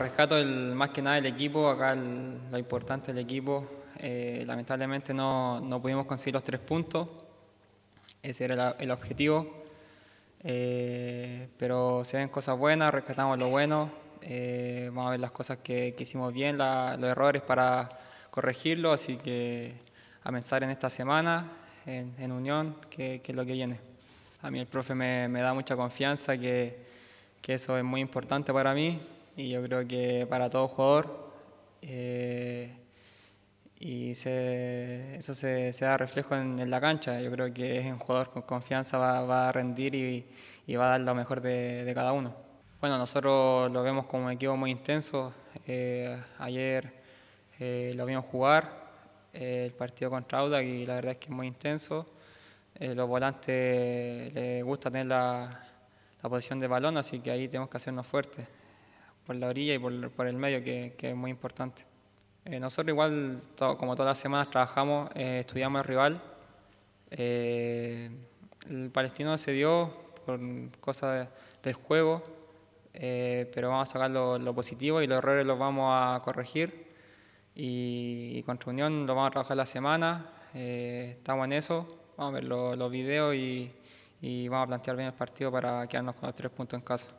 Rescato más que nada el equipo, acá lo importante del equipo. Eh, lamentablemente no, no, pudimos conseguir los tres puntos, ese era el objetivo. Eh, pero se ven cosas buenas, rescatamos lo bueno, eh, vamos a ver las cosas que, hicimos bien, los errores para corregirlo, así que a pensar en esta semana, en, unión, que, es lo que viene. A mí el profe me, me da mucha confianza, que, que eso es muy importante para mí y yo creo que para todo jugador. Eh, y se, eso se, da reflejo en, la cancha. Yo creo que es un jugador con confianza, va, a rendir y, va a dar lo mejor de, cada uno. Bueno, nosotros lo vemos como un equipo muy intenso. Eh, ayer eh, lo vimos jugar el partido contra Audax y la verdad es que es muy intenso. los volantes les gusta tener la, la, posición de balón, así que ahí tenemos que hacernos fuertes por la orilla y por, el medio, que, es muy importante. Eh, nosotros igual, como todas las semanas, trabajamos, eh, estudiamos el rival. Eh, el palestino se dio por cosas del juego, pero vamos a sacar lo, positivo y los errores los vamos a corregir. Y, contra Unión unión lo vamos a trabajar la semana, estamos en eso, vamos a ver los videos y, y vamos a plantear bien el partido para quedarnos con los tres puntos en casa.